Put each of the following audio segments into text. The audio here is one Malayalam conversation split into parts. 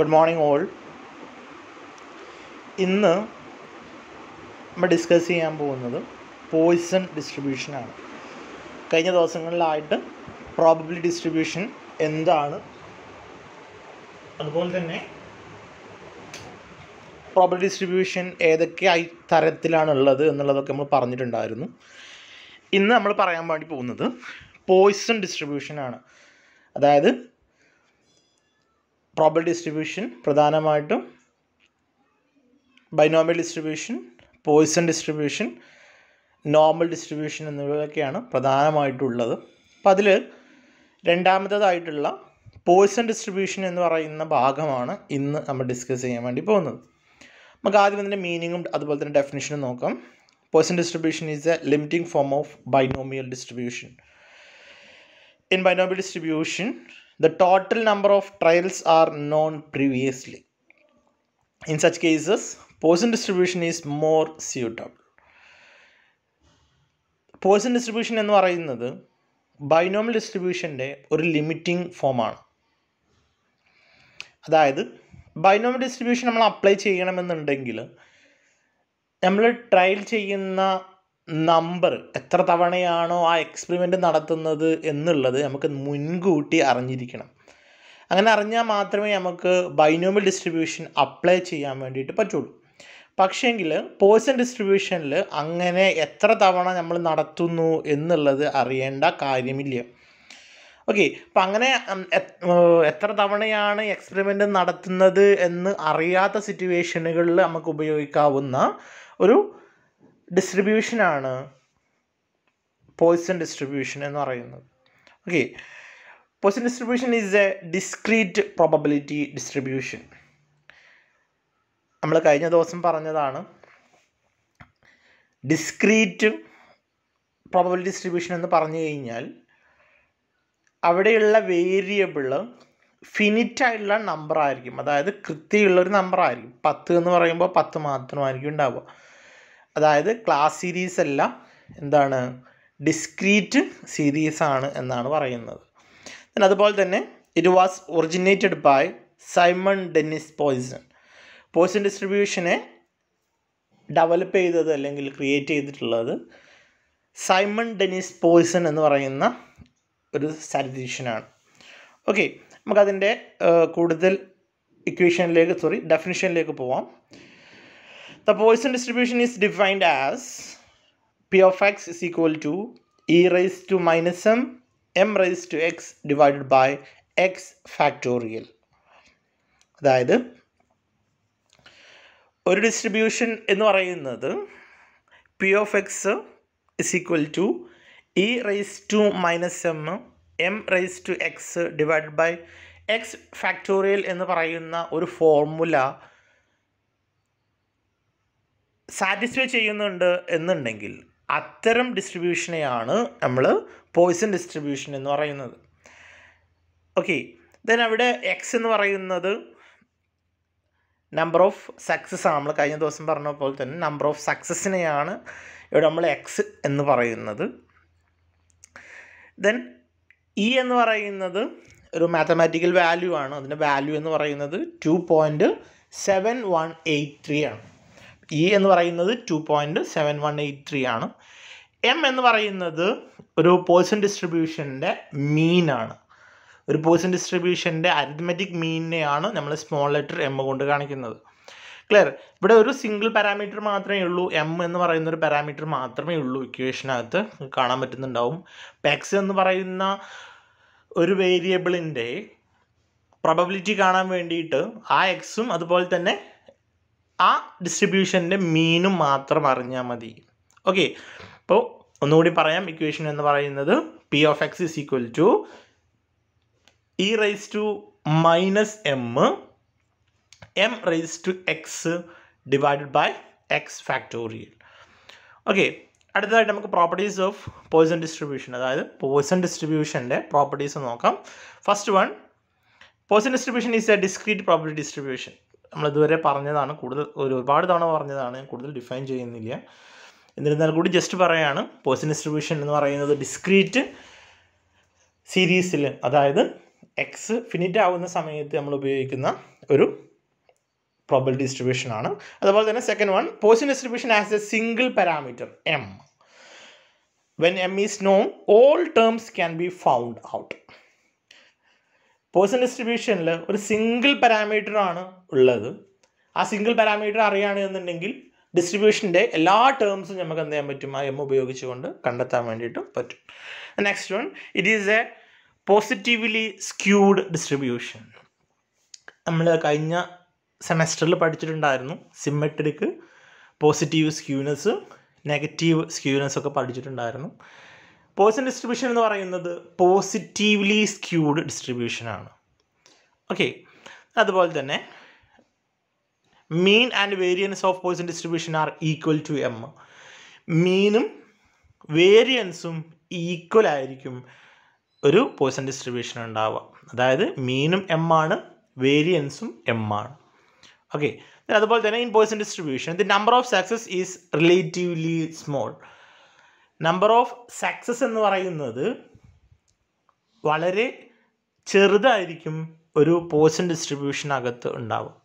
ഗുഡ് മോർണിംഗ് ഓൾ ഇന്ന് നമ്മൾ ഡിസ്കസ് ചെയ്യാൻ പോകുന്നത് പോയിസൺ ഡിസ്ട്രിബ്യൂഷനാണ് കഴിഞ്ഞ ദിവസങ്ങളിലായിട്ട് പ്രോബബിലി ഡിസ്ട്രിബ്യൂഷൻ എന്താണ് അതുപോലെ തന്നെ പ്രോബബിലി ഡിസ്ട്രിബ്യൂഷൻ ഏതൊക്കെ ആയി തരത്തിലാണുള്ളത് എന്നുള്ളതൊക്കെ നമ്മൾ പറഞ്ഞിട്ടുണ്ടായിരുന്നു ഇന്ന് നമ്മൾ പറയാൻ വേണ്ടി പോകുന്നത് പോയിസൺ ഡിസ്ട്രിബ്യൂഷനാണ് അതായത് പ്രോബൽ ഡിസ്ട്രിബ്യൂഷൻ പ്രധാനമായിട്ടും binomial distribution Poisson distribution normal distribution എന്നിവയൊക്കെയാണ് പ്രധാനമായിട്ടുള്ളത് അപ്പോൾ അതിൽ രണ്ടാമത്തേതായിട്ടുള്ള പോയിസൺ ഡിസ്ട്രിബ്യൂഷൻ എന്ന് പറയുന്ന ഭാഗമാണ് ഇന്ന് നമ്മൾ ഡിസ്കസ് ചെയ്യാൻ വേണ്ടി പോകുന്നത് നമുക്ക് ആദ്യം അതിൻ്റെ മീനിങ്ങും അതുപോലെ തന്നെ ഡെഫിനേഷനും നോക്കാം Poisson distribution is a limiting form of binomial distribution in binomial distribution the total number of trials are known previously in such cases Poisson distribution is more suitable Poisson distribution എന്ന് പറയുന്നത് ബൈനോമൽ ഡിസ്ട്രിബ്യൂഷൻ്റെ ഒരു ലിമിറ്റിംഗ് ഫോമാണ് അതായത് ബൈനോമൽ ഡിസ്ട്രിബ്യൂഷൻ നമ്മൾ അപ്ലൈ ചെയ്യണമെന്നുണ്ടെങ്കിൽ നമ്മൾ ട്രയൽ ചെയ്യുന്ന നമ്പർ എത്ര തവണയാണോ ആ എക്സ്പെരിമെൻ്റ് നടത്തുന്നത് എന്നുള്ളത് നമുക്ക് മുൻകൂട്ടി അറിഞ്ഞിരിക്കണം അങ്ങനെ അറിഞ്ഞാൽ മാത്രമേ നമുക്ക് ബൈനോമിയൽ ഡിസ്ട്രിബ്യൂഷൻ അപ്ലൈ ചെയ്യാൻ വേണ്ടിയിട്ട് പറ്റുള്ളൂ പക്ഷേങ്കിൽ പോയിസൺ ഡിസ്ട്രിബ്യൂഷനിൽ അങ്ങനെ എത്ര തവണ നമ്മൾ നടത്തുന്നു എന്നുള്ളത് അറിയേണ്ട കാര്യമില്ല ഓക്കെ അപ്പം അങ്ങനെ എത്ര തവണയാണ് എക്സ്പെരിമെൻ്റ് നടത്തുന്നത് എന്ന് അറിയാത്ത സിറ്റുവേഷനുകളിൽ നമുക്ക് ഉപയോഗിക്കാവുന്ന ഒരു ഡിസ്ട്രിബ്യൂഷനാണ് പോയിസൺ ഡിസ്ട്രിബ്യൂഷൻ എന്ന് പറയുന്നത് okay Poisson distribution is a discrete probability distribution നമ്മൾ കഴിഞ്ഞ ദിവസം പറഞ്ഞതാണ് ഡിസ്ക്രീറ്റ് പ്രോബബിലിറ്റി ഡിസ്ട്രിബ്യൂഷൻ എന്ന് പറഞ്ഞു കഴിഞ്ഞാൽ അവിടെയുള്ള വേരിയബിൾ ഫിനിറ്റ് ആയിട്ടുള്ള നമ്പർ ആയിരിക്കും അതായത് കൃത്യമുള്ളൊരു നമ്പർ ആയിരിക്കും പത്ത് എന്ന് പറയുമ്പോൾ പത്ത് മാത്രമായിരിക്കും ഉണ്ടാവുക അതായത് ക്ലാസ് സീരീസ് എല്ലാം എന്താണ് ഡിസ്ക്രീറ്റ് സീരീസ് ആണ് എന്നാണ് പറയുന്നത് അതുപോലെ തന്നെ it was originated by Simon Dennis Poisson Poisson ഡിസ്ട്രിബ്യൂഷനെ ഡെവലപ്പ് ചെയ്തത് അല്ലെങ്കിൽ ക്രിയേറ്റ് ചെയ്തിട്ടുള്ളത് സൈമൺ ഡെന്നിസ് പോയിസൺ എന്ന് പറയുന്ന ഒരു സാറ്റിസ്ഫീഷ്യനാണ് ഓക്കെ നമുക്കതിൻ്റെ കൂടുതൽ ഇക്വേഷനിലേക്ക് സോറി ഡെഫിനിഷനിലേക്ക് പോവാം The Poisson distribution is defined as P of x is equal to e raised to minus m, m raised to x divided by x factorial. അതായത് ഒരു ഡിസ്ട്രിബ്യൂഷൻ എന്ന് പറയുന്നത് P of X is equal to e raise to minus M M raise to X divide by X factorial എന്ന് പറയുന്ന ഒരു ഫോർമുല സാറ്റിസ്ഫൈ ചെയ്യുന്നുണ്ട് എന്നുണ്ടെങ്കിൽ അത്തരം ഡിസ്ട്രിബ്യൂഷനെയാണ് നമ്മൾ പോയിസൺ ഡിസ്ട്രിബ്യൂഷൻ എന്ന് പറയുന്നത് ഓക്കെ ദെൻ അവിടെ എക്സ് എന്ന് പറയുന്നത് നമ്പർ ഓഫ് സക്സസ് ആണ് നമ്മൾ കഴിഞ്ഞ ദിവസം പറഞ്ഞ പോലെ തന്നെ നമ്പർ ഓഫ് സക്സസിനെയാണ് ഇവിടെ നമ്മൾ എക്സ് എന്ന് പറയുന്നത് ദെൻ ഇ e എന്ന് പറയുന്നത് ഒരു മാത്തമാറ്റിക്കൽ വാല്യൂ ആണ് അതിൻ്റെ വാല്യൂ എന്ന് പറയുന്നത് two point seven one eight three ആണ് ഇ e എന്ന് പറയുന്നത് two point seven one eight three ആണ് എം എന്ന് പറയുന്നത് ഒരു പോയിസൺ ഡിസ്ട്രിബ്യൂഷൻ്റെ മീനാണ് ഒരു പോയിസൺ ഡിസ്ട്രിബ്യൂഷൻ്റെ അരിത്മെറ്റിക് മീനിനെയാണ് നമ്മൾ സ്മോൾ ലെറ്റർ എം കൊണ്ട് കാണിക്കുന്നത് ക്ലിയർ ഇവിടെ ഒരു സിംഗിൾ പാരാമീറ്റർ മാത്രമേ ഉള്ളൂ എം എന്ന് പറയുന്ന ഒരു പാരാമീറ്റർ മാത്രമേ ഉള്ളൂ ഇക്വേഷനകത്ത് കാണാൻ പറ്റുന്നുണ്ടാവും പെക്സ് എന്ന് പറയുന്ന ഒരു വേരിയബിളിൻ്റെ പ്രോബബിലിറ്റി കാണാൻ വേണ്ടിയിട്ട് ആ എക്സും അതുപോലെ തന്നെ ആ ഡിസ്ട്രിബ്യൂഷൻ്റെ മീനും മാത്രം അറിഞ്ഞാൽ മതി ഓക്കെ അപ്പോൾ ഒന്നുകൂടി പറയാം ഇക്വേഷൻ എന്ന് പറയുന്നത് P of X is equal to e raise to minus M M raise to X divided by X factorial okay അടുത്തതായിട്ട് നമുക്ക് പ്രോപ്പർട്ടീസ് ഓഫ് പോയിസൺ ഡിസ്ട്രിബ്യൂഷൻ അതായത് പോയിസൺ ഡിസ്ട്രിബ്യൂഷൻ്റെ പ്രോപ്പർട്ടീസ് നോക്കാം first one Poisson distribution is a discrete property distribution നമ്മളിതുവരെ പറഞ്ഞതാണ് കൂടുതൽ ഒരുപാട് തവണ പറഞ്ഞതാണ് കൂടുതൽ ഡിഫൈൻ ചെയ്യുന്നില്ല എന്നിരുന്നാൽ കൂടി ജസ്റ്റ് പറയുകയാണ് പോയിസൺ ഡിസ്ട്രിബ്യൂഷൻ എന്ന് പറയുന്നത് ഡിസ്ക്രീറ്റ് സീരീസിൽ അതായത് എക്സ് ഫിനിറ്റ് ആവുന്ന സമയത്ത് നമ്മൾ ഉപയോഗിക്കുന്ന ഒരു പ്രോബൽ ഡിസ്ട്രിബ്യൂഷൻ ആണ് അതുപോലെ തന്നെ second one Poisson distribution as a single parameter M when M is known all terms can be found out person ഡിസ്ട്രിബ്യൂഷനിൽ ഒരു സിംഗിൾ പാരാമീറ്ററാണ് ഉള്ളത് ആ സിംഗിൾ പാരാമീറ്റർ അറിയുകയാണെന്നുണ്ടെങ്കിൽ ഡിസ്ട്രിബ്യൂഷൻ്റെ എല്ലാ ടേംസും നമുക്ക് എന്ത് ചെയ്യാൻ പറ്റും ആ എം ഉപയോഗിച്ചുകൊണ്ട് കണ്ടെത്താൻ വേണ്ടിയിട്ട് പറ്റും next one it is a positively skewed distribution നമ്മൾ കഴിഞ്ഞ സെമസ്റ്ററിൽ പഠിച്ചിട്ടുണ്ടായിരുന്നു symmetric positive skewness negative skewness ഒക്കെ പഠിച്ചിട്ടുണ്ടായിരുന്നു പോയിസൺ ഡിസ്ട്രിബ്യൂഷൻ എന്ന് പറയുന്നത് പോസിറ്റീവ്ലി സ്ക്യൂഡ് ഡിസ്ട്രിബ്യൂഷനാണ് ഓക്കെ അതുപോലെ തന്നെ mean and variance of Poisson distribution are equal to M മീനും വേരിയൻസും ഈക്വൽ ആയിരിക്കും ഒരു പോയിസൺ ഡിസ്ട്രിബ്യൂഷൻ ഉണ്ടാവുക അതായത് മീനും എം ആണ് വേരിയൻസും എം ആണ് ഓക്കെ അതുപോലെ തന്നെ in Poisson distribution the number of success is relatively small number of success എന്ന് പറയുന്നത് വളരെ ചെറുതായിരിക്കും ഒരു പോസൺ ഡിസ്ട്രിബ്യൂഷനകത്ത് ഉണ്ടാവും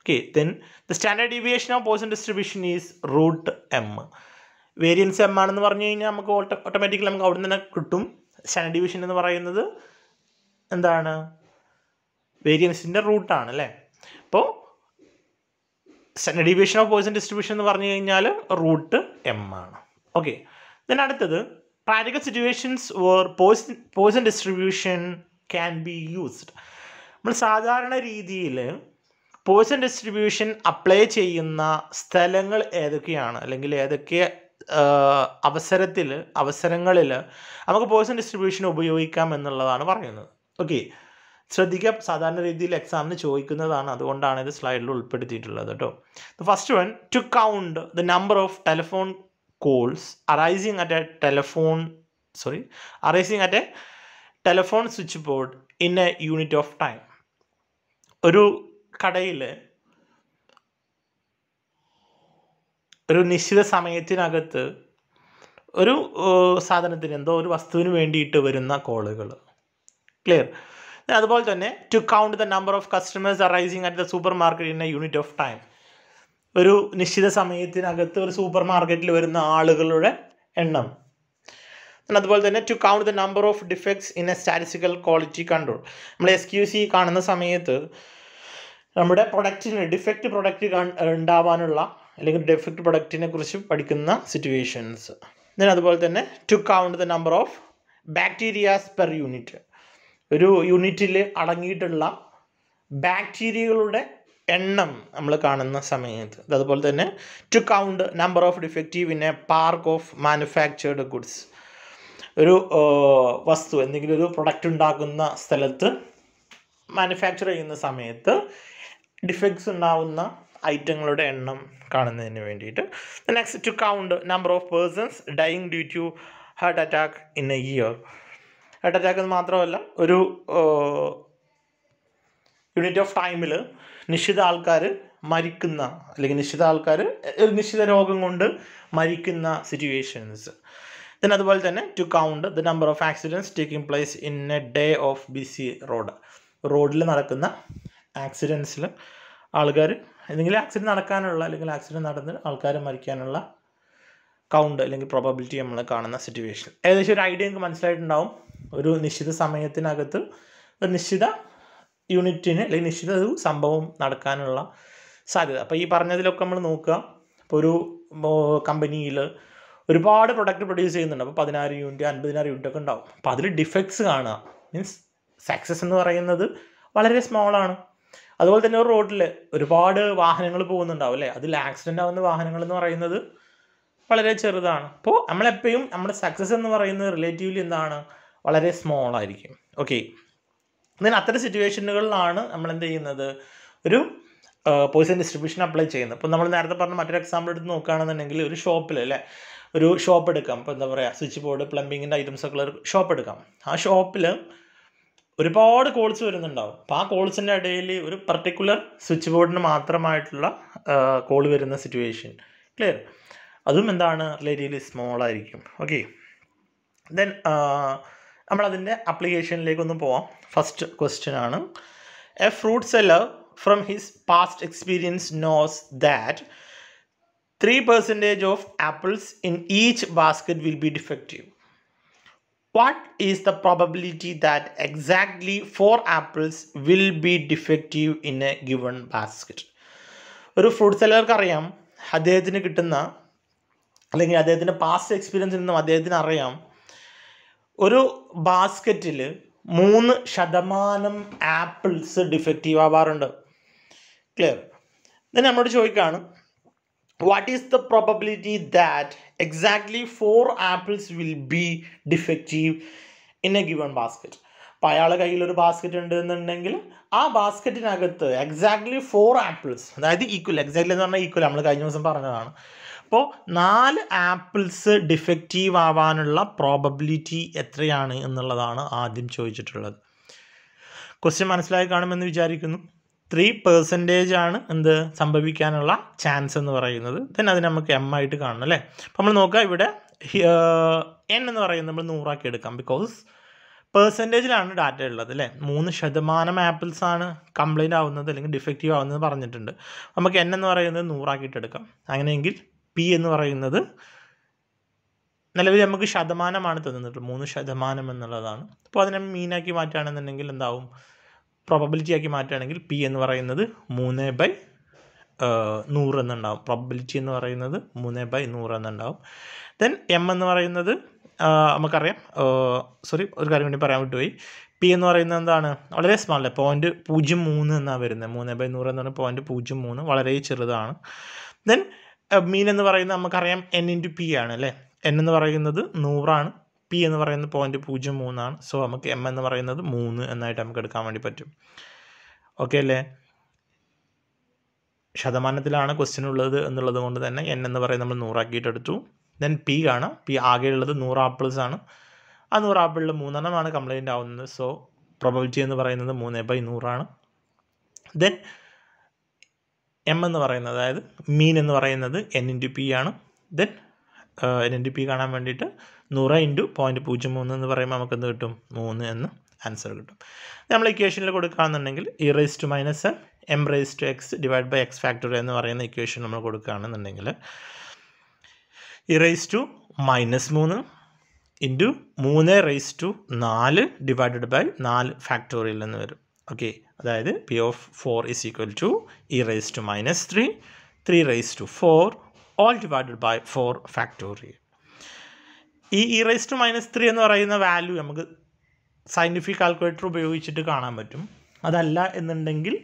okay then the standard deviation of Poisson distribution is root M variance M ആണെന്ന് പറഞ്ഞു കഴിഞ്ഞാൽ നമുക്ക് ഓട്ടോമാറ്റിക്കലി നമുക്ക് അവിടെ നിന്ന് തന്നെ കിട്ടും സ്റ്റാൻഡേർഡ് ഡിവിഷൻ എന്ന് പറയുന്നത് എന്താണ് വേരിയൻസിൻ്റെ റൂട്ടാണ് അല്ലേ അപ്പോൾ standard deviation of Poisson distribution എന്ന് പറഞ്ഞു കഴിഞ്ഞാൽ റൂട്ട് എം ആണ് ഓക്കെ ദെൻ അടുത്തത് practical situations or Poisson Poisson distribution can be used നമ്മൾ സാധാരണ രീതിയിൽ പോയിസൺ ഡിസ്ട്രിബ്യൂഷൻ അപ്ലൈ ചെയ്യുന്ന സ്ഥലങ്ങൾ ഏതൊക്കെയാണ് അല്ലെങ്കിൽ ഏതൊക്കെ അവസരത്തിൽ അവസരങ്ങളിൽ നമുക്ക് പോയിസൺ ഡിസ്ട്രിബ്യൂഷൻ ഉപയോഗിക്കാം എന്നുള്ളതാണ് പറയുന്നത് ഓക്കെ ശ്രദ്ധിക്കുക സാധാരണ രീതിയിൽ എക്സാമിന് ചോദിക്കുന്നതാണ് അതുകൊണ്ടാണ് ഇത് സ്ലൈഡിൽ ഉൾപ്പെടുത്തിയിട്ടുള്ളത് കേട്ടോ first one to count the number of telephone arising arising at a telephone sorry arising at a telephone switchboard in a unit of time ഒരു കടയിൽ ഒരു നിശ്ചിത സമയത്തിനകത്ത് ഒരു സാധനത്തിന് എന്തോ ഒരു വസ്തുവിന് വേണ്ടിയിട്ട് വരുന്ന കോളുകൾ ക്ലിയർ അതുപോലെ തന്നെ to count the number of customers arising at the supermarket in a unit of time ഒരു നിശ്ചിത സമയത്തിനകത്ത് ഒരു സൂപ്പർ മാർക്കറ്റിൽ വരുന്ന ആളുകളുടെ എണ്ണം അതുപോലെ തന്നെ to count the number of defects in a statistical quality control നമ്മൾ എസ് ക്യു സി കാണുന്ന സമയത്ത് നമ്മുടെ പ്രൊഡക്റ്റിന് ഡിഫക്റ്റ് പ്രൊഡക്റ്റ് ഉണ്ടാവാനുള്ള അല്ലെങ്കിൽ ഡിഫക്റ്റ് പ്രൊഡക്റ്റിനെ കുറിച്ച് പഠിക്കുന്ന സിറ്റുവേഷൻസ് അതുപോലെ തന്നെ to count the number of bacterias per unit ഒരു യൂണിറ്റിൽ അടങ്ങിയിട്ടുള്ള ബാക്ടീരിയകളുടെ എണ്ണം നമ്മൾ കാണുന്ന സമയത്ത് അതുപോലെ തന്നെ to count number of defective in a park of manufactured goods ഒരു വസ്തു എന്തെങ്കിലും ഒരു പ്രൊഡക്റ്റ് ഉണ്ടാക്കുന്ന സ്ഥലത്ത് മാനുഫാക്ചർ ചെയ്യുന്ന സമയത്ത് ഡിഫക്ട്സ് ഉണ്ടാവുന്ന ഐറ്റങ്ങളുടെ എണ്ണം കാണുന്നതിന് വേണ്ടിയിട്ട് next to count number of persons dying due to heart attack in a year heart attack എന്ന് മാത്രമല്ല ഒരു യൂണിറ്റ് ഓഫ് ടൈമിൽ നിശ്ചിത ആൾക്കാർ മരിക്കുന്ന അല്ലെങ്കിൽ നിശ്ചിത ആൾക്കാർ ഒരു നിശ്ചിത രോഗം കൊണ്ട് മരിക്കുന്ന സിറ്റുവേഷൻസ് ദൻ അതുപോലെ തന്നെ to count the number of accidents taking place in a day of busy road റോഡിൽ നടക്കുന്ന ആക്സിഡൻസിൽ ആൾക്കാർ എന്തെങ്കിലും ആക്സിഡൻറ്റ് നടക്കാനുള്ള അല്ലെങ്കിൽ ആക്സിഡൻറ്റ് നടന്ന് ആൾക്കാർ മരിക്കാനുള്ള കൗണ്ട് അല്ലെങ്കിൽ പ്രോബബിലിറ്റി നമ്മൾ കാണുന്ന സിറ്റുവേഷൻ ഏകദേശം ഒരു ഐഡിയ നിങ്ങൾക്ക് മനസ്സിലായിട്ടുണ്ടാവും ഒരു നിശ്ചിത സമയത്തിനകത്ത് ഒരു നിശ്ചിത യൂണിറ്റിന് അല്ലെങ്കിൽ നിശ്ചിത ഒരു സംഭവം നടക്കാനുള്ള സാധ്യത അപ്പോൾ ഈ പറഞ്ഞതിലൊക്കെ നമ്മൾ നോക്കുക ഇപ്പോൾ ഒരു കമ്പനിയിൽ ഒരുപാട് പ്രൊഡക്റ്റ് പ്രൊഡ്യൂസ് ചെയ്യുന്നുണ്ട് അപ്പോൾ പതിനായിരം യൂണിറ്റ് അൻപതിനായിരം യൂണിറ്റ് ഒക്കെ ഉണ്ടാവും അപ്പോൾ അതിൽ ഡിഫക്ട്സ് കാണുക മീൻസ് സക്സസ് എന്ന് പറയുന്നത് വളരെ സ്മോളാണ് അതുപോലെ തന്നെ ഒരു റോഡിൽ ഒരുപാട് വാഹനങ്ങൾ പോകുന്നുണ്ടാവും അല്ലേ അതിൽ ആക്സിഡൻ്റ് ആവുന്ന വാഹനങ്ങൾ എന്ന് പറയുന്നത് വളരെ ചെറുതാണ് അപ്പോൾ നമ്മളെപ്പോഴും നമ്മുടെ സക്സസ് എന്ന് പറയുന്നത് റിലേറ്റീവ്ലി എന്താണ് വളരെ സ്മോൾ ആയിരിക്കും ഓക്കെ എന്നാൽ അത്തരം സിറ്റുവേഷനുകളിലാണ് നമ്മൾ എന്ത് ചെയ്യുന്നത് ഒരു പോയിസൺ ഡിസ്ട്രിബ്യൂഷൻ അപ്ലൈ ചെയ്യുന്നത് അപ്പോൾ നമ്മൾ നേരത്തെ പറഞ്ഞ മറ്റൊരു എക്സാമ്പിൾ എടുത്ത് നോക്കുകയാണെന്നുണ്ടെങ്കിൽ ഒരു ഷോപ്പിൽ അല്ലേ ഒരു ഷോപ്പ് എടുക്കാം ഇപ്പോൾ എന്താ പറയുക സ്വിച്ച് ബോർഡ് പ്ലംബിങ്ങിൻ്റെ ഐറ്റംസ് ഒക്കെ ഒരു ഷോപ്പ് എടുക്കാം ആ ഷോപ്പിൽ ഒരുപാട് കോൾസ് വരുന്നുണ്ടാവും അപ്പോൾ ആ കോൾസിൻ്റെ ഇടയിൽ ഒരു പർട്ടിക്കുലർ സ്വിച്ച് ബോർഡിന് മാത്രമായിട്ടുള്ള കോൾ വരുന്ന സിറ്റുവേഷൻ ക്ലിയർ അതും എന്താണ് റിലേറ്റീവ്ലി സ്മോൾ ആയിരിക്കും ഓക്കെ ദെൻ നമ്മളതിൻ്റെ അപ്ലിക്കേഷനിലേക്കൊന്ന് പോവാം ഫസ്റ്റ് ക്വസ്റ്റ്യൻ ആണ് a fruit seller from his past experience knows that three percentage of apples in each basket will be defective what is the probability that exactly four apples will be defective in a given basket ഒരു ഫ്രൂട്ട് സെല്ലർക്ക് അറിയാം അദ്ദേഹത്തിന് കിട്ടുന്ന അല്ലെങ്കിൽ അദ്ദേഹത്തിൻ്റെ പാസ്റ്റ് എക്സ്പീരിയൻസിൽ നിന്നും അദ്ദേഹത്തിന് അറിയാം ഒരു ബാസ്ക്കറ്റിൽ മൂന്ന് ശതമാനം ആപ്പിൾസ് ഡിഫക്റ്റീവ് ആവാറുണ്ട് ക്ലിയർ ഇത് നമ്മളോട് ചോദിക്കുകയാണ് what is the probability that exactly four apples will be defective in a given basket അപ്പോൾ കയ്യിൽ കയ്യിലൊരു ബാസ്ക്കറ്റ് ഉണ്ട് എന്നുണ്ടെങ്കിൽ ആ ബാസ്ക്കറ്റിനകത്ത് എക്സാക്ട്ലി ഫോർ ആപ്പിൾസ് അതായത് ഈക്വൽ എക്സാക്ട്ലി എന്ന് പറഞ്ഞാൽ ഈക്വൽ നമ്മൾ കഴിഞ്ഞ ദിവസം പറഞ്ഞതാണ് അപ്പോൾ നാല് ആപ്പിൾസ് ഡിഫക്റ്റീവ് ആവാനുള്ള പ്രോബബിലിറ്റി എത്രയാണ് എന്നുള്ളതാണ് ആദ്യം ചോദിച്ചിട്ടുള്ളത് ക്വസ്റ്റ്യൻ മനസ്സിലായി കാണുമെന്ന് വിചാരിക്കുന്നു ത്രീ പെർസെൻറ്റേജ് ആണ് എന്ത് സംഭവിക്കാനുള്ള ചാൻസ് എന്ന് പറയുന്നത് ദെൻ അത് നമുക്ക് എം ആയിട്ട് കാണണം അല്ലേ അപ്പോൾ നമ്മൾ നോക്കുക ഇവിടെ എൻ എന്ന് പറയുന്നത് നമ്മൾ നൂറാക്കി എടുക്കാം ബിക്കോസ് പെർസെൻറ്റേജിലാണ് ഡാറ്റ ഉള്ളത് അല്ലേ മൂന്ന് ശതമാനം ആപ്പിൾസ് ആണ് കംപ്ലൈൻ്റ് ആവുന്നത് അല്ലെങ്കിൽ ഡിഫക്റ്റീവ് ആവുന്നത് പറഞ്ഞിട്ടുണ്ട് നമുക്ക് എൻ എന്ന് പറയുന്നത് നൂറാക്കിയിട്ട് എടുക്കാം അങ്ങനെയെങ്കിൽ പി എന്ന് പറയുന്നത് നിലവിൽ നമുക്ക് ശതമാനമാണ് തന്നിട്ടുള്ളത് മൂന്ന് ശതമാനം എന്നുള്ളതാണ് അപ്പോൾ അതിനെ മീനാക്കി മാറ്റുകയാണെന്നുണ്ടെങ്കിൽ എന്താവും പ്രോബബിലിറ്റി ആക്കി മാറ്റുകയാണെങ്കിൽ പി എന്ന് പറയുന്നത് മൂന്ന് ബൈ നൂറ് എന്നുണ്ടാവും പ്രോബബിലിറ്റി എന്ന് പറയുന്നത് മൂന്ന് ബൈ നൂറ് എന്നുണ്ടാവും ദെൻ എം എന്ന് പറയുന്നത് നമുക്കറിയാം സോറി ഒരു കാര്യം വേണ്ടി പറയാൻ വിട്ടുപോയി പി എന്ന് പറയുന്നത് എന്താണ് വളരെ സ്മാൾ പോയിൻ്റ് പൂജ്യം മൂന്ന് എന്നാണ് വരുന്നത് മൂന്ന് ബൈ നൂറ് എന്ന് പറഞ്ഞാൽ പോയിൻറ്റ് പൂജ്യം മൂന്ന് വളരെ ചെറുതാണ് ദെൻ മീൻ എന്ന് പറയുന്നത് നമുക്കറിയാം എൻ ഇൻറ്റു പി ആണ് അല്ലേ എൻ എന്ന് പറയുന്നത് നൂറാണ് പി എന്ന് പറയുന്നത് പോയിൻ്റ് പൂജ്യം മൂന്നാണ് സോ നമുക്ക് എം എന്ന് പറയുന്നത് മൂന്ന് എന്നായിട്ട് നമുക്ക് എടുക്കാൻ വേണ്ടി പറ്റും ഓക്കെ അല്ലേ ശതമാനത്തിലാണ് ക്വസ്റ്റ്യൻ ഉള്ളത് എന്നുള്ളത് കൊണ്ട് തന്നെ എൻ എന്ന് പറയുന്നത് നമ്മൾ എടുത്തു ദെൻ പി കാണാം പി ആകെയുള്ളത് നൂറ് ആപ്പിൾസ് ആണ് ആ നൂറ് ആപ്പിളിൽ മൂന്നെണ്ണമാണ് കംപ്ലൈൻറ്റ് ആവുന്നത് സോ പ്രൊബിലിറ്റി എന്ന് പറയുന്നത് മൂന്ന് ബൈ നൂറാണ് ദെൻ എം എന്ന് പറയുന്നത് അതായത് മീൻ എന്ന് പറയുന്നത് എൻ ഇൻറ്റു പി ആണ് ദെൻ എൻ ഇൻറ്റു പി കാണാൻ വേണ്ടിയിട്ട് നൂറ് ഇൻറ്റു പോയിൻറ്റ് പൂജ്യം മൂന്ന് എന്ന് പറയുമ്പോൾ നമുക്ക് എന്ത് കിട്ടും മൂന്ന് എന്ന് ആൻസർ കിട്ടും നമ്മൾ ഇക്വേഷനിൽ കൊടുക്കുകയാണെന്നുണ്ടെങ്കിൽ E raise to minus M M raise to X divide by X factory എന്ന് പറയുന്ന ഇക്വേഷൻ നമ്മൾ കൊടുക്കുകയാണെന്നുണ്ടെങ്കിൽ ഇ റേസ് ടു മൈനസ് മൂന്ന് ഇൻറ്റു മൂന്ന് റേസ് ടു നാല് ഡിവൈഡഡ് ബൈ നാല് ഫാക്ടോറിയൽ എന്ന് വരും ഓക്കെ അതായത് P of four is equal to E raise to minus three three raise to four all divided by four factorial ഈ E raise to minus three എന്ന് പറയുന്ന വാല്യൂ നമുക്ക് സയൻറ്റിഫിക് കാൽക്കുലേറ്റർ ഉപയോഗിച്ചിട്ട് കാണാൻ പറ്റും അതല്ല എന്നുണ്ടെങ്കിൽ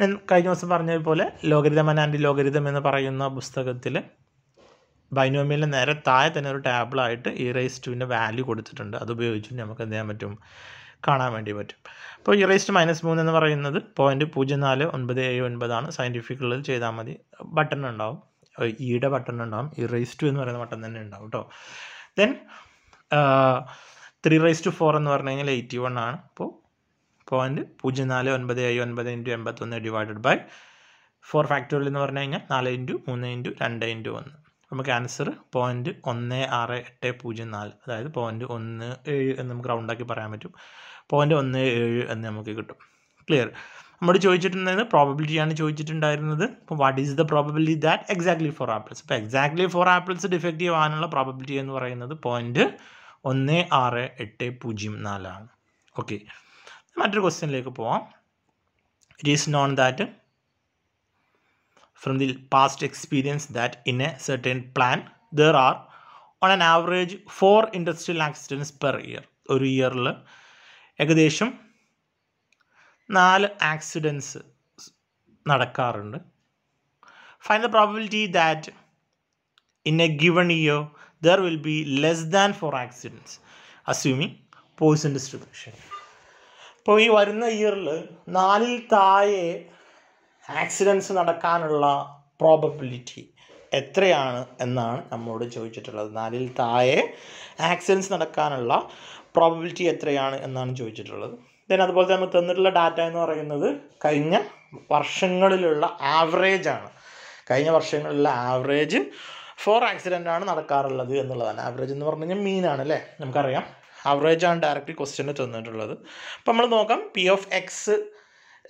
ഞാൻ കഴിഞ്ഞ ദിവസം പറഞ്ഞതുപോലെ ലോകരിതം ആൻഡ് ലോകരിതം എന്ന് പറയുന്ന പുസ്തകത്തിൽ ബൈനോമിയിലെ നേരെ താഴെ തന്നെ ഒരു ടാബിളായിട്ട് ഇ റേസ് ടുവിൻ്റെ വാല്യൂ കൊടുത്തിട്ടുണ്ട് അത് ഉപയോഗിച്ച് നമുക്ക് എന്ത് ചെയ്യാൻ പറ്റും കാണാൻ വേണ്ടി പറ്റും അപ്പോൾ ഇറേസ്റ്റ് മൈനസ് മൂന്ന് എന്ന് പറയുന്നത് പോയിൻറ്റ് പൂജ്യം നാല് ഒൻപത് ഏഴ് ഒൻപതാണ് സയൻറ്റിഫിക്കുകളിൽ ചെയ്താൽ മതി ബട്ടൺ ഉണ്ടാവും ഈയുടെ ബട്ടൺ ഉണ്ടാവും ഇറേസ് ടു എന്ന് പറയുന്ന ബട്ടൺ തന്നെ ഉണ്ടാവും കേട്ടോ then three raise to four എന്ന് പറഞ്ഞു കഴിഞ്ഞാൽ എയ്റ്റി വൺ ആണ് അപ്പോൾ പോയിൻറ്റ് പൂജ്യം നാല് ഒൻപത് ഏഴ് ഒൻപത് ഇൻറ്റു e e എൺപത്തൊന്ന് ഡിവൈഡഡ് ബൈ ഫോർ ഫാക്ടറിയൽ എന്ന് പറഞ്ഞു കഴിഞ്ഞാൽ നാല് ഇൻറ്റു മൂന്ന് ഇൻറ്റു രണ്ട് ഇൻറ്റു ഒന്ന് നമുക്ക് ആൻസർ പോയിൻറ്റ് ഒന്ന് ആറ് എട്ട് പൂജ്യം നാല് അതായത് പോയിൻറ്റ് ഒന്ന് ഏഴ് എന്ന് നമുക്ക് റൗണ്ടാക്കി പറയാൻ പറ്റും പോയിൻറ്റ് ഒന്ന് ഏഴ് എന്ന് നമുക്ക് കിട്ടും ക്ലിയർ നമ്മോട് ചോദിച്ചിട്ടുണ്ടായിരുന്നത് ആണ് ചോദിച്ചിട്ടുണ്ടായിരുന്നത് അപ്പോൾ what is the probability that exactly four apples അപ്പോൾ എക്സാക്ട്ലി ഫോർ ആപ്പിൾസ് ഡിഫക്റ്റീവ് ആകാനുള്ള പ്രോബബിലിറ്റി എന്ന് പറയുന്നത് പോയിൻറ്റ് ഒന്ന് ആറ് എട്ട് പൂജ്യം നാലാണ് ഓക്കെ മറ്റൊരു ക്വസ്റ്റ്യനിലേക്ക് പോവാം it is known that from the past experience that in a certain plan there are on an average four industrial accidents per year ഒരു ഇയറിൽ ഏകദേശം നാല് ആക്സിഡൻസ് നടക്കാറുണ്ട് find the probability that in a given year there will be less than four accidents assuming Poisson distribution ഇപ്പോൾ ഈ വരുന്ന ഇയറിൽ നാലിൽ താഴെ ആക്സിഡൻസ് നടക്കാനുള്ള പ്രോബബിലിറ്റി എത്രയാണ് എന്നാണ് നമ്മോട് ചോദിച്ചിട്ടുള്ളത് നാലിൽ താഴെ ആക്സിഡൻസ് നടക്കാനുള്ള പ്രോബബിലിറ്റി എത്രയാണ് എന്നാണ് ചോദിച്ചിട്ടുള്ളത് ദെൻ അതുപോലെ തന്നെ തന്നിട്ടുള്ള ഡാറ്റ എന്ന് പറയുന്നത് കഴിഞ്ഞ വർഷങ്ങളിലുള്ള ആവറേജ് ആണ് കഴിഞ്ഞ വർഷങ്ങളിലുള്ള ആവറേജ് ഫോർ ആക്സിഡൻ്റ് ആണ് നടക്കാറുള്ളത് എന്നുള്ളതാണ് ആവറേജ് എന്ന് പറഞ്ഞു കഴിഞ്ഞാൽ മീനാണ് അല്ലേ നമുക്കറിയാം ആവറേജ് ആണ് ഡയറക്റ്റ് ക്വസ്റ്റ്യന് തന്നിട്ടുള്ളത് അപ്പോൾ നമ്മൾ നോക്കാം P of X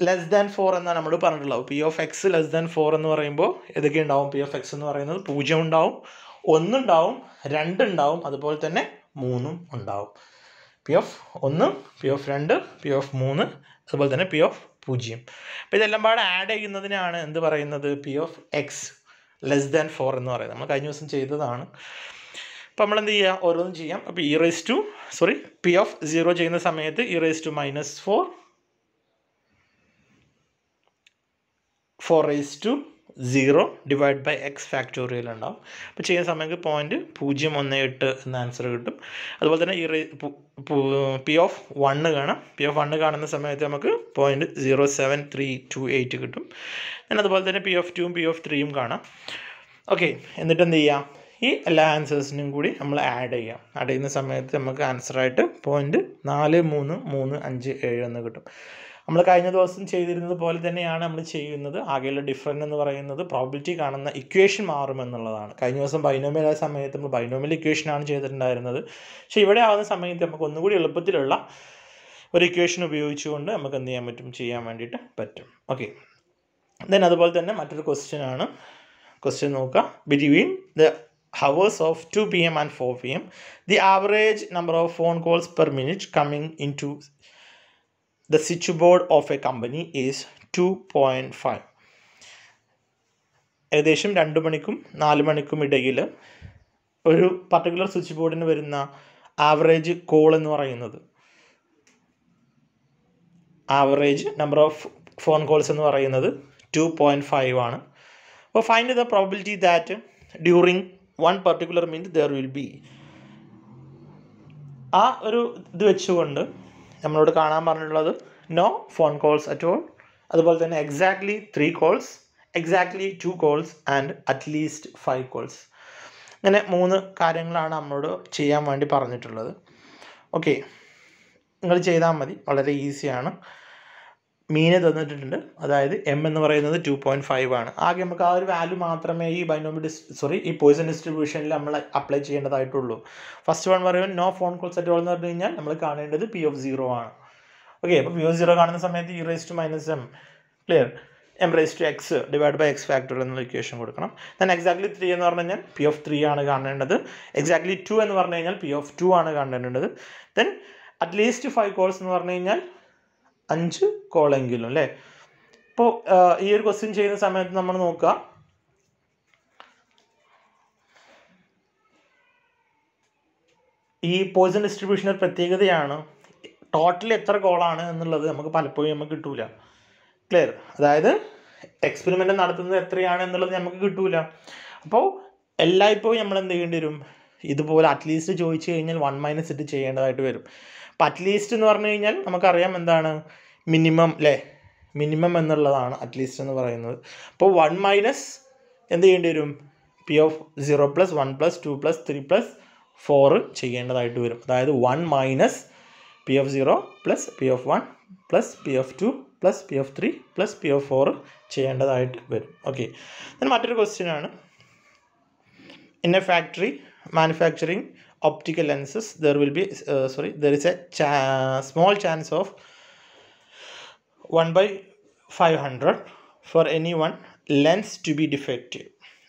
less than four എന്നാണ് നമ്മൾ പറഞ്ഞിട്ടുള്ളത് P of X less than four എന്ന് പറയുമ്പോൾ ഇതൊക്കെ ഉണ്ടാവും പി ഓഫ് എക്സ് എന്ന് പറയുന്നത് പൂജ്യം ഉണ്ടാവും ഒന്നുണ്ടാവും രണ്ടുണ്ടാവും അതുപോലെ തന്നെ മൂന്നും ഉണ്ടാവും പി ഓഫ് ഒന്ന് പി ഓഫ് രണ്ട് പി ഓഫ് മൂന്ന് അതുപോലെ തന്നെ പി ഓഫ് പൂജ്യം അപ്പോൾ ഇതെല്ലാം പാടെ ആഡ് ചെയ്യുന്നതിനാണ് എന്ത് പറയുന്നത് P of X less than four എന്ന് പറയുന്നത് നമ്മൾ കഴിഞ്ഞ ദിവസം ചെയ്തതാണ് അപ്പോൾ നമ്മൾ എന്ത് ചെയ്യുക ഓരോന്നും ചെയ്യാം അപ്പോൾ E raise to sorry P of zero ചെയ്യുന്ന സമയത്ത് E raise to minus four four raise to zero divide by X factorial ഉണ്ടാവും അപ്പോൾ ചെയ്യുന്ന സമയത്ത് പോയിൻറ്റ് പൂജ്യം ഒന്ന് എട്ട് എന്ന ആൻസർ കിട്ടും അതുപോലെ തന്നെ ഈ പി ഓഫ് വണ്ണ് കാണാം പി ഓഫ് വണ്ണ് കാണുന്ന സമയത്ത് നമുക്ക് point zero seven three two eight കിട്ടും ഞാൻ അതുപോലെ തന്നെ പി ഓഫ് ടുവും പി ഓഫ് ത്രീയും കാണാം ഓക്കെ എന്നിട്ട് എന്ത് ചെയ്യാം ഈ എല്ലാ ആൻസേഴ്സിനും കൂടി നമ്മൾ ആഡ് ചെയ്യാം ആഡ് ചെയ്യുന്ന സമയത്ത് നമുക്ക് ആൻസറായിട്ട് പോയിൻറ്റ് നാല് മൂന്ന് മൂന്ന് അഞ്ച് ഏഴ് എന്ന് കിട്ടും നമ്മൾ കഴിഞ്ഞ ദിവസം ചെയ്തിരുന്നത് പോലെ തന്നെയാണ് നമ്മൾ ചെയ്യുന്നത് ആകെയുള്ള ഡിഫറൻറ്റ് എന്ന് പറയുന്നത് പ്രോബിലിറ്റി കാണുന്ന ഇക്വേഷൻ മാറുമെന്നുള്ളതാണ് കഴിഞ്ഞ ദിവസം ബൈനോമിയൽ ആയ സമയത്ത് നമ്മൾ ബൈനോമിയൽ ഇക്വേഷനാണ് ചെയ്തിട്ടുണ്ടായിരുന്നത് പക്ഷേ ഇവിടെ ആവുന്ന സമയത്ത് നമുക്ക് ഒന്നുകൂടി എളുപ്പത്തിലുള്ള ഒരു ഇക്വേഷൻ ഉപയോഗിച്ചുകൊണ്ട് നമുക്ക് എന്ത് ചെയ്യാൻ പറ്റും ചെയ്യാൻ വേണ്ടിയിട്ട് പറ്റും ഓക്കെ ദെൻ അതുപോലെ തന്നെ മറ്റൊരു ക്വസ്റ്റ്യൻ ആണ് ക്വസ്റ്റ്യൻ നോക്കുക between the P M and four P M the average number of phone calls per minute coming in to the situ board of a company is 2.5 point five ഏകദേശം രണ്ട് മണിക്കും നാല് മണിക്കും ഇടയിൽ ഒരു പർട്ടിക്കുലർ സ്വിച്ച് ബോർഡിന് വരുന്ന ആവറേജ് കോൾ എന്ന് പറയുന്നത് average number of phone calls എന്ന് പറയുന്നത് ടു പോയിൻറ്റ് ഫൈവ് ആണ് അപ്പോൾ find the probability that during one particular means there will be ആ ഒരു ഇത് വെച്ചുകൊണ്ട് നമ്മളോട് കാണാൻ പറഞ്ഞിട്ടുള്ളത് no phone calls at all അതുപോലെ തന്നെ exactly three calls exactly two calls and at least five calls അങ്ങനെ മൂന്ന് കാര്യങ്ങളാണ് നമ്മളോട് ചെയ്യാൻ വേണ്ടി പറഞ്ഞിട്ടുള്ളത് ഓക്കെ നിങ്ങൾ ചെയ്താൽ മതി വളരെ ഈസിയാണ് മീനെ തന്നിട്ടുണ്ട് അതായത് എം എന്ന് പറയുന്നത് ടു പോയിൻറ്റ് ഫൈവ് ആണ് ആകെ നമുക്ക് ആ ഒരു വാല്യൂ മാത്രമേ ഈ ബൈനോമി ഡിസ് സോറി ഈ പോയിസൺ ഡിസ്ട്രിബ്യൂഷനിൽ നമ്മൾ അപ്ലൈ ചെയ്യേണ്ടതായിട്ടുള്ളൂ ഫസ്റ്റ് വൺ പറയും no phone calls at all എന്ന് പറഞ്ഞു കഴിഞ്ഞാൽ നമ്മൾ കാണേണ്ടത് പി ഓഫ് സീറോ ആണ് ഓക്കെ അപ്പോൾ പി ഓഫ് സീറോ കാണുന്ന സമയത്ത് E raise to minus M clear M raise to X divide by X factor എന്നുള്ള ഇക്വേഷൻ കൊടുക്കണം ദെൻ എക്സാക്ട്ലി ത്രീ എന്ന് പറഞ്ഞു കഴിഞ്ഞാൽ പി ഓഫ് ത്രീ ആണ് കാണേണ്ടത് എക്സാക്ട്ലി ടു എന്ന് പറഞ്ഞു കഴിഞ്ഞാൽ പി ഓഫ് ടു ആണ് കാണേണ്ടത് ദെൻ അറ്റ്ലീസ്റ്റ് ഫൈവ് കോൾസ് എന്ന് പറഞ്ഞു കഴിഞ്ഞാൽ അഞ്ച് കോളെങ്കിലും അല്ലേ ഇപ്പോൾ ഈ ഒരു ക്വസ്റ്റ്യൻ ചെയ്യുന്ന സമയത്ത് നമ്മൾ നോക്കുക ഈ പോയിസൺ ഡിസ്ട്രിബ്യൂഷൻ ഒരു പ്രത്യേകതയാണ് ടോട്ടൽ എത്ര കോളാണ് എന്നുള്ളത് നമുക്ക് പലപ്പോഴും നമുക്ക് കിട്ടൂല ക്ലിയർ അതായത് എക്സ്പെരിമെൻ്റ് നടത്തുന്നത് എത്രയാണ് എന്നുള്ളത് നമുക്ക് കിട്ടൂല അപ്പോൾ എല്ലായ്പ്പോഴും നമ്മൾ എന്ത് ചെയ്യേണ്ടി വരും ഇതുപോലെ അറ്റ്ലീസ്റ്റ് ചോദിച്ചു കഴിഞ്ഞാൽ വൺ മൈനസ് ഇട്ട് ചെയ്യേണ്ടതായിട്ട് വരും അപ്പം അറ്റ്ലീസ്റ്റ് എന്ന് പറഞ്ഞു കഴിഞ്ഞാൽ നമുക്കറിയാം എന്താണ് മിനിമം അല്ലേ മിനിമം എന്നുള്ളതാണ് അറ്റ്ലീസ്റ്റ് എന്ന് പറയുന്നത് അപ്പോൾ വൺ മൈനസ് എന്ത് ചെയ്യേണ്ടി വരും P of zero plus one plus two plus three plus four ചെയ്യേണ്ടതായിട്ട് വരും അതായത് one minus P of zero plus P of one plus P of two plus P of three plus P of four ചെയ്യേണ്ടതായിട്ട് വരും ഓക്കെ മറ്റൊരു ക്വസ്റ്റ്യൻ ആണ് in a factory manufacturing optical lenses there will be uh, sorry there is a cha small chance of 1 by 500 for any one lens to be defective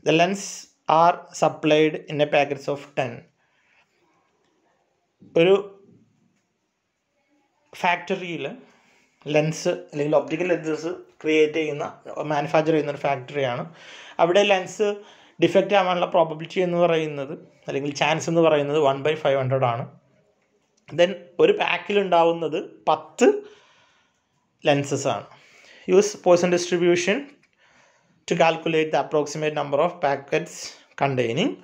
the lens are supplied in a packets of 10 ഒരു ഫാക്ടറിയിൽ ലെൻസ് അല്ലെങ്കിൽ ഒപ്റ്റിക്കൽ ലെൻസസ് ക്രിയേറ്റ് ചെയ്യുന്ന മാനുഫാക്ചർ ചെയ്യുന്ന ഒരു ഫാക്ടറിയാണ് അവിടെ ലെൻസ് ഡിഫക്റ്റ് ആവാനുള്ള പ്രോബബിലിറ്റി എന്ന് പറയുന്നത് അല്ലെങ്കിൽ ചാൻസ് എന്ന് പറയുന്നത് വൺ ബൈ ഫൈവ് ഹൺഡ്രഡ് ആണ് ദെൻ ഒരു പാക്കിൽ ഉണ്ടാവുന്നത് പത്ത് ലെൻസസ് ആണ് use Poisson distribution to calculate the approximate number of packets containing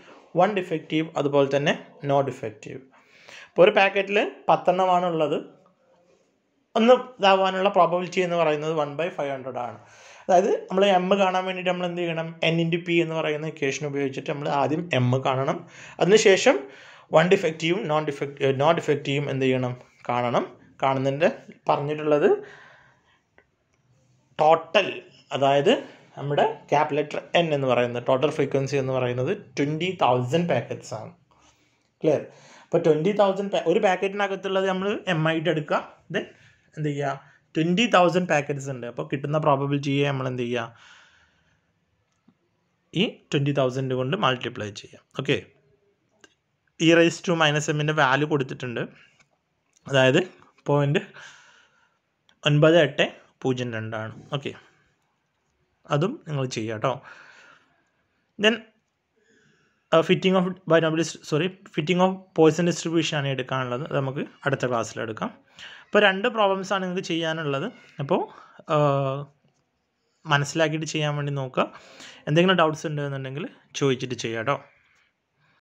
one defective അതുപോലെ തന്നെ നോ ഡിഫക്റ്റീവ് അപ്പോൾ ഒരു പാക്കറ്റിൽ പത്തെണ്ണമാണുള്ളത് ഒന്ന് ഇതാവാനുള്ള പ്രോബബിലിറ്റി എന്ന് പറയുന്നത് വൺ ബൈ ഫൈവ് ഹൺഡ്രഡ് ആണ് അതായത് നമ്മൾ എം കാണാൻ വേണ്ടിയിട്ട് നമ്മൾ എന്ത് ചെയ്യണം എൻ ഇൻറ്റു പി എന്ന് പറയുന്ന ഇക്വേഷൻ ഉപയോഗിച്ചിട്ട് നമ്മൾ ആദ്യം എം കാണണം അതിനുശേഷം വൺ ഡിഫക്റ്റീവും നോൺ ഡിഫക്റ്റ് നോൺ ഡിഫക്റ്റീവും എന്ത് ചെയ്യണം കാണണം കാണുന്നതിൻ്റെ പറഞ്ഞിട്ടുള്ളത് ടോട്ടൽ അതായത് നമ്മുടെ ക്യാപ് ലെറ്റർ എൻ എന്ന് പറയുന്നത് ടോട്ടൽ ഫ്രീക്വൻസി എന്ന് പറയുന്നത് ട്വൻറ്റി തൗസൻഡ് പാക്കറ്റ്സ് ആണ് ക്ലിയർ അപ്പോൾ ട്വൻറ്റി തൗസൻഡ് ഒരു പാക്കറ്റിനകത്തുള്ളത് നമ്മൾ എം ആയിട്ട് എടുക്കുക ദെൻ എന്ത് ചെയ്യുക ട്വൻറ്റി തൗസൻഡ് പാക്കറ്റ്സ് ഉണ്ട് അപ്പോൾ കിട്ടുന്ന പ്രോബബിലിറ്റിയെ നമ്മൾ എന്ത് ചെയ്യുക ഈ ട്വൻറ്റി തൗസൻഡ് കൊണ്ട് മൾട്ടിപ്ലൈ ചെയ്യാം okay E raise to minus എമ്മിൻ്റെ വാല്യൂ കൊടുത്തിട്ടുണ്ട് അതായത് പോയിൻ്റ് ഒൻപത് എട്ട് പൂജ്യം രണ്ടാണ് ഓക്കെ അതും നിങ്ങൾ ചെയ്യുക കേട്ടോ then fitting of binomial sorry fitting of Poisson distribution ആണ് എടുക്കാനുള്ളത് നമുക്ക് അടുത്ത ക്ലാസ്സിലെടുക്കാം അപ്പോൾ രണ്ട് പ്രോബ്ലംസാണ് നിങ്ങൾക്ക് ചെയ്യാനുള്ളത് അപ്പോൾ മനസ്സിലാക്കിയിട്ട് ചെയ്യാൻ വേണ്ടി നോക്കുക എന്തെങ്കിലും ഡൗട്ട്സ് ഉണ്ടെന്നുണ്ടെങ്കിൽ ചോദിച്ചിട്ട് ചെയ്യാം കേട്ടോ